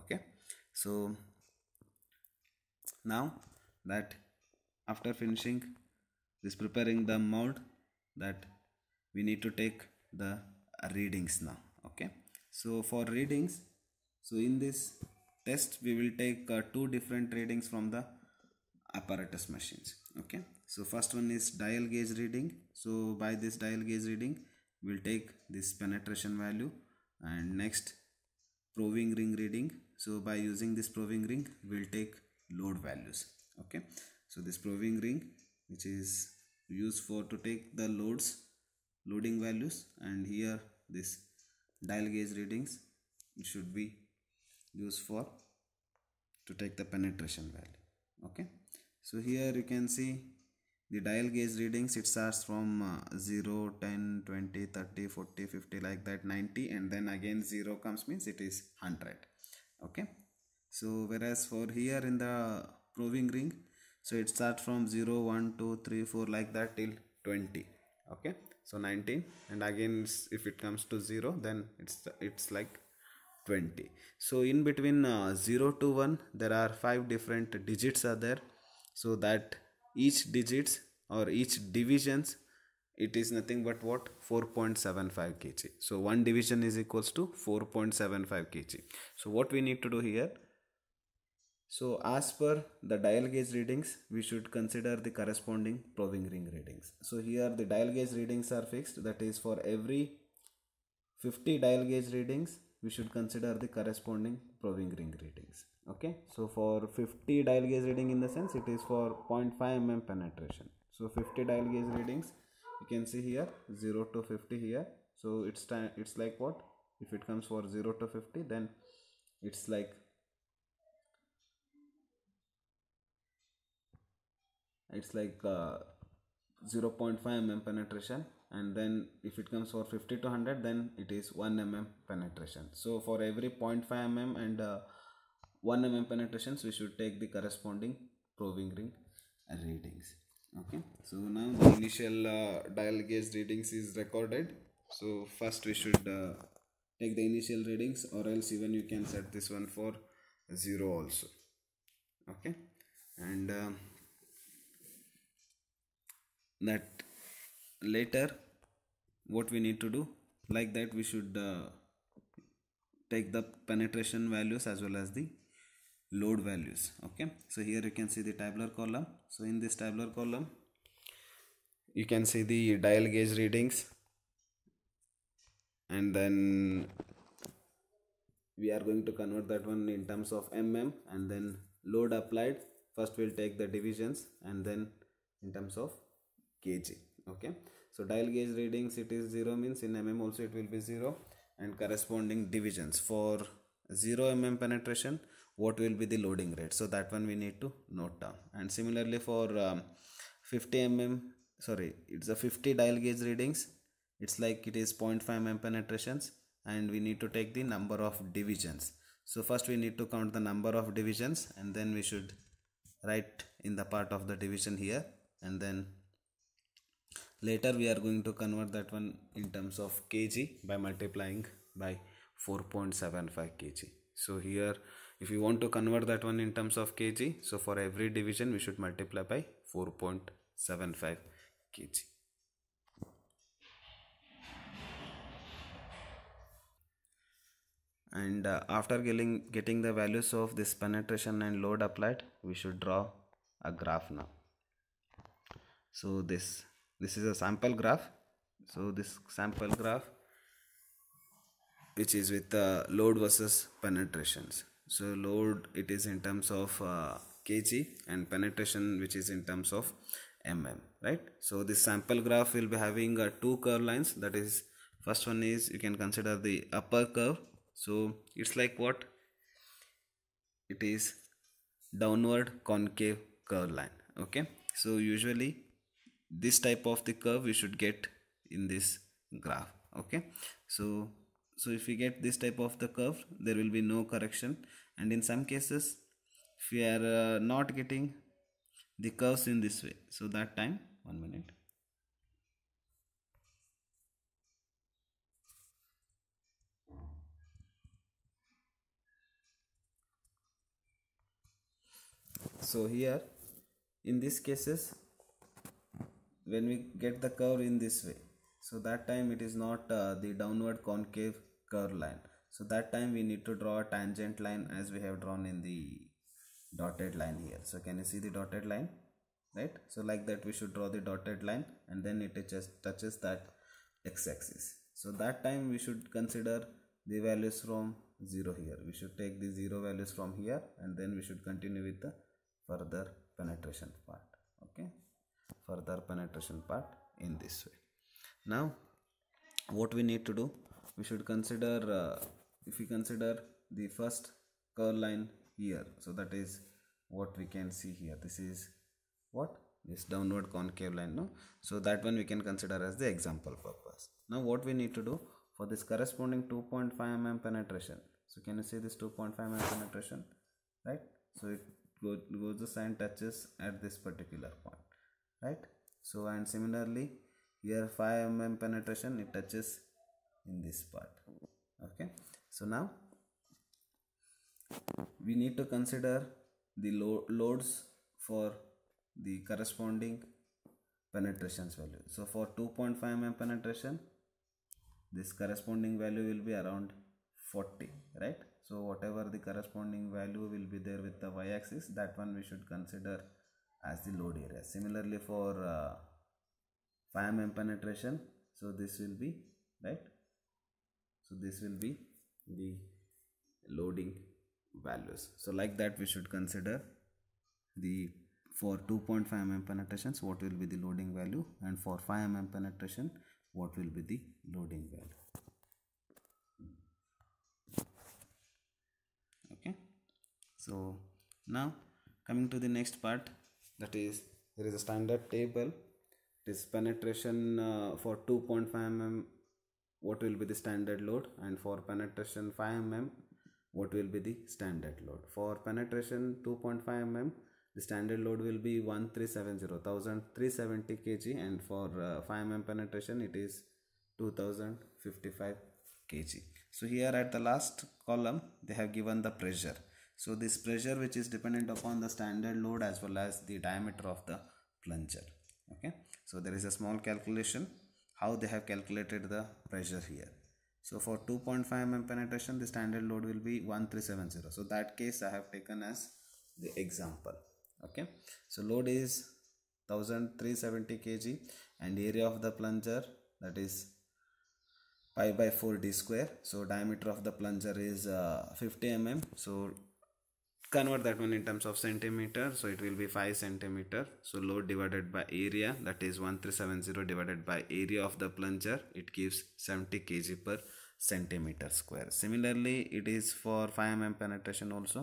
okay so now that after finishing this preparing the mold that we need to take the readings now okay so for readings so in this test we will take uh, two different readings from the apparatus machines okay so first one is dial gauge reading so by this dial gauge reading we'll take this penetration value and next proving ring reading so by using this proving ring we'll take load values okay so this proving ring which is used for to take the loads loading values and here this dial gauge readings should be used for to take the penetration value okay so here you can see the dial gauge readings it starts from uh, 0 10 20 30 40 50 like that 90 and then again 0 comes means it is 100 okay so whereas for here in the proving ring so it starts from 0 1 2 3 4 like that till 20 okay so 19 and again if it comes to 0 then it's it's like 20 so in between uh, 0 to 1 there are five different digits are there so that each digits or each divisions it is nothing but what 4.75 kg so one division is equals to 4.75 kg so what we need to do here so as per the dial gauge readings we should consider the corresponding probing ring readings so here the dial gauge readings are fixed that is for every 50 dial gauge readings we should consider the corresponding probing ring readings okay so for 50 dial gauge reading in the sense it is for 0.5 mm penetration so 50 dial gauge readings you can see here 0 to 50 here so it's time it's like what if it comes for 0 to 50 then it's like it's like uh, 0 0.5 mm penetration and then if it comes for 50 to 100 then it is 1 mm penetration so for every 0.5 mm and uh, 1 mm penetrations we should take the corresponding probing ring readings okay so now the initial uh, dial gauge readings is recorded so first we should uh, take the initial readings or else even you can set this one for 0 also okay and uh, that later what we need to do like that we should uh, take the penetration values as well as the load values okay so here you can see the tabular column so in this tabular column you can see the dial gauge readings and then we are going to convert that one in terms of mm and then load applied first we'll take the divisions and then in terms of kg okay so dial gauge readings it is 0 means in mm also it will be 0 and corresponding divisions for 0 mm penetration what will be the loading rate so that one we need to note down and similarly for um, 50 mm sorry it's a 50 dial gauge readings it's like it is 0.5 mm penetrations and we need to take the number of divisions so first we need to count the number of divisions and then we should write in the part of the division here and then later we are going to convert that one in terms of kg by multiplying by 4.75 kg so here if we want to convert that one in terms of kg so for every division we should multiply by 4.75 kg and uh, after getting getting the values of this penetration and load applied we should draw a graph now so this this is a sample graph so this sample graph which is with the uh, load versus penetrations so load it is in terms of uh, kg and penetration which is in terms of mm right so this sample graph will be having uh, two curve lines that is first one is you can consider the upper curve so it's like what it is downward concave curve line okay so usually this type of the curve we should get in this graph okay so so if we get this type of the curve there will be no correction and in some cases if we are uh, not getting the curves in this way so that time one minute so here in these cases when we get the curve in this way so that time it is not uh, the downward concave curve line so that time we need to draw a tangent line as we have drawn in the dotted line here so can you see the dotted line right so like that we should draw the dotted line and then it just touches that x-axis so that time we should consider the values from 0 here we should take the 0 values from here and then we should continue with the further penetration part okay further penetration part in this way now what we need to do we should consider uh, if we consider the first curve line here so that is what we can see here this is what this downward concave line no so that one we can consider as the example purpose now what we need to do for this corresponding 2.5 mm penetration so can you see this 2.5 mm penetration right so it goes and touches at this particular point right so and similarly here 5 mm penetration it touches in this part okay so now we need to consider the lo loads for the corresponding penetrations value so for 2.5 mm penetration this corresponding value will be around 40 right so whatever the corresponding value will be there with the y-axis that one we should consider as the load area similarly for uh, 5 mm penetration so this will be right so this will be the loading values so like that we should consider the for 2.5 mm penetrations what will be the loading value and for 5 mm penetration what will be the loading value okay so now coming to the next part that is there is a standard table This penetration uh, for 2.5 mm what will be the standard load and for penetration 5 mm what will be the standard load for penetration 2.5 mm the standard load will be 1370 1370 kg and for uh, 5 mm penetration it is 2055 kg so here at the last column they have given the pressure so this pressure which is dependent upon the standard load as well as the diameter of the plunger okay so there is a small calculation how they have calculated the pressure here so for 2.5 mm penetration the standard load will be 1370 so that case i have taken as the example okay so load is 1370 kg and area of the plunger that is pi by 4 d square so diameter of the plunger is uh, 50 mm so convert that one in terms of centimeter so it will be 5 centimeter so load divided by area that is 1370 divided by area of the plunger it gives 70 kg per centimeter square similarly it is for 5 mm penetration also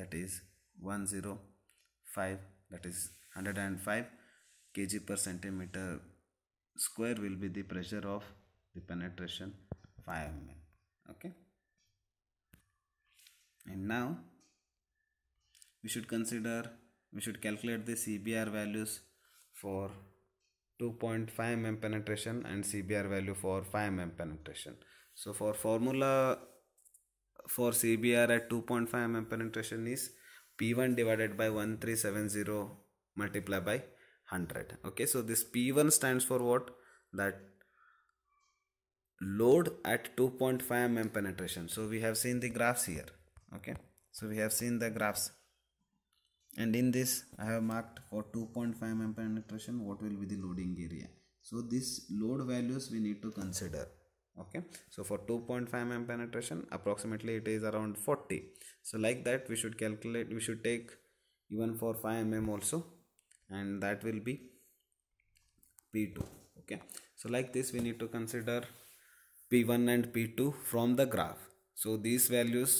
that is 105 that is 105 kg per centimeter square will be the pressure of the penetration 5 mm okay and now we should consider we should calculate the CBR values for 2.5 mm penetration and CBR value for 5 mm penetration so for formula for CBR at 2.5 mm penetration is P1 divided by 1370 multiplied by 100 okay so this P1 stands for what that load at 2.5 mm penetration so we have seen the graphs here okay so we have seen the graphs and in this I have marked for 2.5 mm penetration what will be the loading area so this load values we need to consider okay so for 2.5 mm penetration approximately it is around 40 so like that we should calculate we should take even for 5 mm also and that will be p2 okay so like this we need to consider p1 and p2 from the graph so these values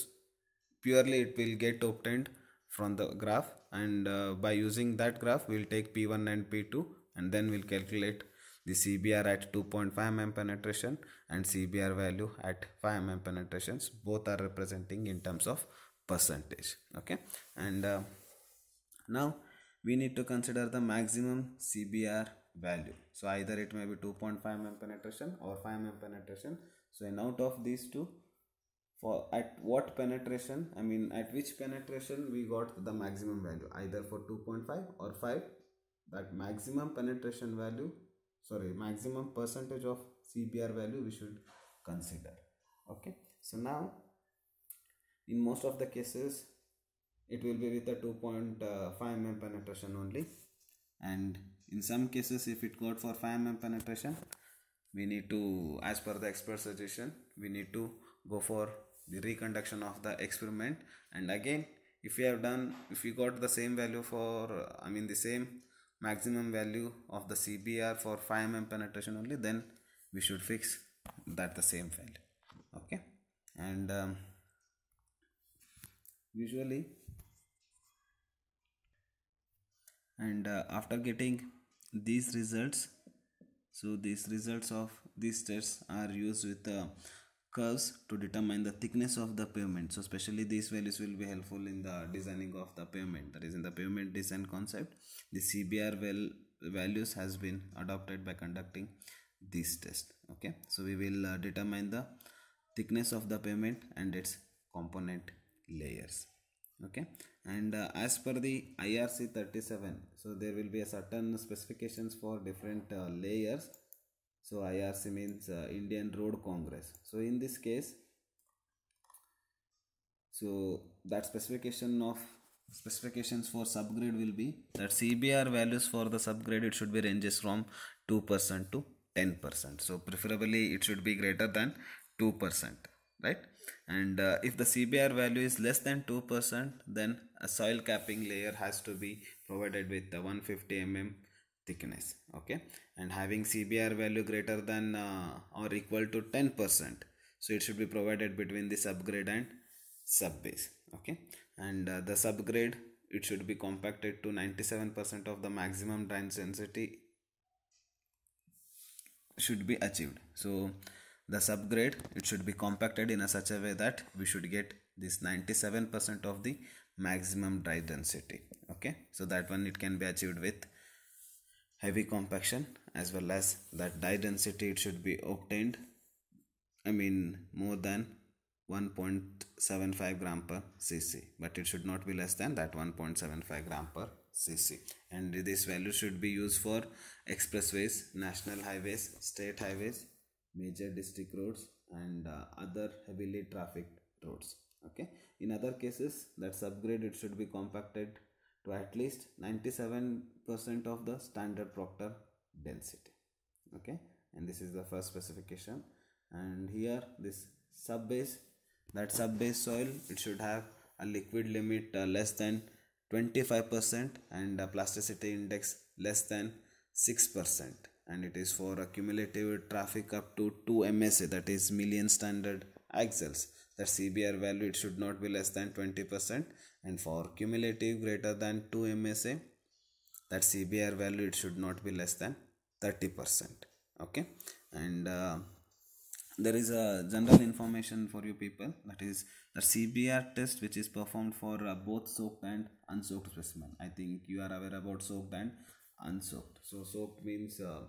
purely it will get obtained from the graph and uh, by using that graph we'll take P1 and P2 and then we'll calculate the CBR at 2.5 mm penetration and CBR value at 5 mm penetrations both are representing in terms of percentage okay and uh, now we need to consider the maximum CBR value so either it may be 2.5 mm penetration or 5 mm penetration so in out of these two for at what penetration i mean at which penetration we got the maximum value either for 2.5 or 5 that maximum penetration value sorry maximum percentage of cbr value we should consider okay so now in most of the cases it will be with a 2.5 mm penetration only and in some cases if it got for 5 mm penetration we need to as per the expert suggestion we need to go for the reconduction of the experiment and again if we have done if we got the same value for I mean the same maximum value of the CBR for 5 mm penetration only then we should fix that the same value okay and um, usually and uh, after getting these results so these results of these tests are used with uh, curves to determine the thickness of the pavement so especially these values will be helpful in the designing of the pavement that is in the pavement design concept the CBR well values has been adopted by conducting this test okay so we will uh, determine the thickness of the pavement and its component layers okay and uh, as per the IRC 37 so there will be a certain specifications for different uh, layers so IRC means uh, Indian Road Congress. So in this case, so that specification of specifications for subgrade will be that CBR values for the subgrade it should be ranges from 2% to 10%. So preferably it should be greater than 2%, right? And uh, if the CBR value is less than 2%, then a soil capping layer has to be provided with the 150 mm thickness okay and having cbr value greater than uh, or equal to 10% so it should be provided between the subgrade and subbase okay and uh, the subgrade it should be compacted to 97% of the maximum density should be achieved so the subgrade it should be compacted in a such a way that we should get this 97% of the maximum dry density okay so that one it can be achieved with heavy compaction as well as that die density it should be obtained I mean more than 1.75 gram per cc but it should not be less than that 1.75 gram per cc and this value should be used for expressways national highways state highways major district roads and uh, other heavily trafficked roads okay in other cases that subgrade it should be compacted to at least 97% of the standard proctor density okay and this is the first specification and here this sub base that sub base soil it should have a liquid limit uh, less than 25% and a plasticity index less than 6% and it is for a cumulative traffic up to 2 MSA that is million standard axles that CBR value it should not be less than 20% and for cumulative greater than 2 MSA that CBR value it should not be less than 30% okay and uh, there is a general information for you people that is the CBR test which is performed for uh, both soaked and unsoaked specimen I think you are aware about soaked and unsoaked so soaked means uh,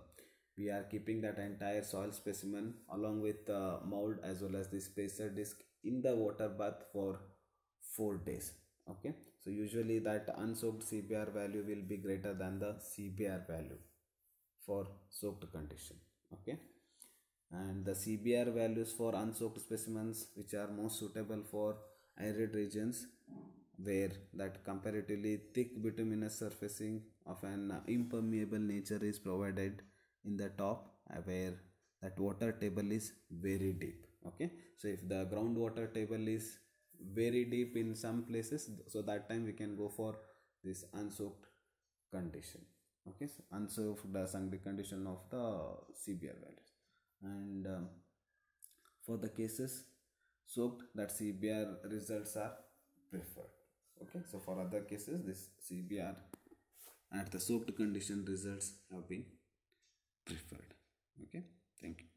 we are keeping that entire soil specimen along with uh, mold as well as the spacer disc in the water bath for 4 days okay so usually that unsoaked cbr value will be greater than the cbr value for soaked condition okay and the cbr values for unsoaked specimens which are most suitable for arid regions where that comparatively thick bituminous surfacing of an impermeable nature is provided in the top uh, where that water table is very deep okay so if the groundwater table is very deep in some places so that time we can go for this unsoaked condition okay so unsoaked the sunk condition of the cbr values and um, for the cases soaked that cbr results are preferred okay so for other cases this cbr at the soaked condition results have been preferred okay thank you